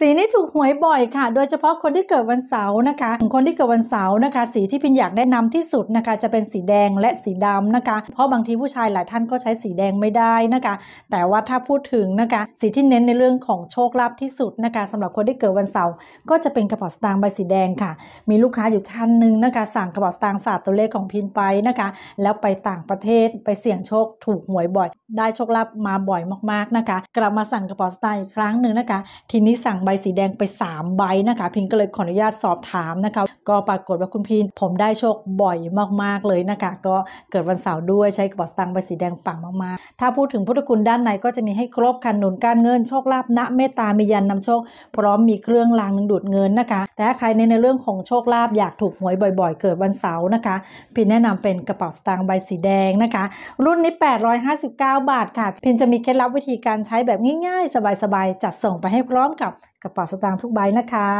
สีนี้ถูกหวยบ่อยค่ะ โดยเฉพาะคนที่เกิดวันเสาร์นะคะคนที่เกิดวันเสาร์นะคะ สีที่พินอยากแนะนำที่สุดนะคะ จะเป็นสีแดงและสีดำนะคะ เพราะบางทีผู้ชายหลายท่านก็ใช้สีแดงไม่ได้นะคะ แต่ว่าถ้าพูดถึงนะคะ สีที่เน้นในเรื่องของโชคลาภที่สุดนะคะสำหรับคนที่เกิดวันเสาร์ ก็จะเป็นกระเป๋าสตางค์ใบสีแดงค่ะ มีลูกค้าอยู่ท่านหนึ่งนะคะ สั่งกระเป๋าสตางค์ศาสตร์ตัวเลขของพินไปนะคะ แล้วไปต่างประเทศไปเสี่ยงโชค ถูกหวยบ่อย ได้โชคลาภมาบ่อยมากๆนะคะ กลับมาสั่งกระเป๋าสตางค์อีกครั้งหนึ่งนะคะ ทีนี้สั่งใบสีแดงไป 3 ใบนะคะพิงก็เลยขออนุญาตสอบถามนะคะก็ปรากฏว่าคุณพีนผมได้โชคบ่อยมากๆ เลยนะคะ ก็เกิดวันเสาร์ด้วยใช้กระเป๋าสตางค์ใบสีแดงปังมากๆ ถ้าพูดถึงพุทธคุณด้านในก็จะมีให้ครบคันหนุนการเงินโชคลาภณเมตตามียันนำโชคพร้อมมีเครื่องรางนึงดูดเงินนะคะแต่ถ้าใครในในเรื่องของโชคลาภอยากถูกหวยบ่อยๆ เกิดวันเสาร์นะคะพีนแนะนำเป็นกระเป๋าสตางค์ใบสีแดงนะคะ รุ่นนี้ 859 บาทค่ะพีนจะมีเคล็ดลับวิธีการใช้แบบง่ายๆ สบายๆจัดส่งไปให้พร้อมกับกระเป๋าสตางค์ทุกใบนะคะ